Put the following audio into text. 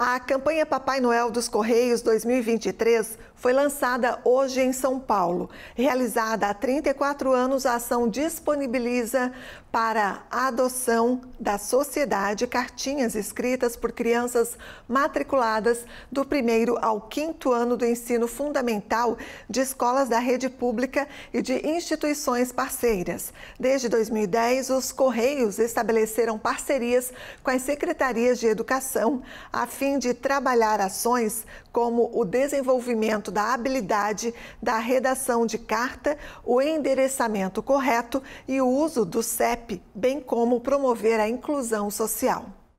A campanha Papai Noel dos Correios 2023 foi lançada hoje em São Paulo. Realizada há 34 anos, a ação disponibiliza para a adoção da sociedade cartinhas escritas por crianças matriculadas do primeiro ao quinto ano do ensino fundamental de escolas da rede pública e de instituições parceiras. Desde 2010, os Correios estabeleceram parcerias com as secretarias de educação a fim de trabalhar ações como o desenvolvimento desenvolvimento da habilidade da redação de carta, o endereçamento correto e o uso do CEP, bem como promover a inclusão social.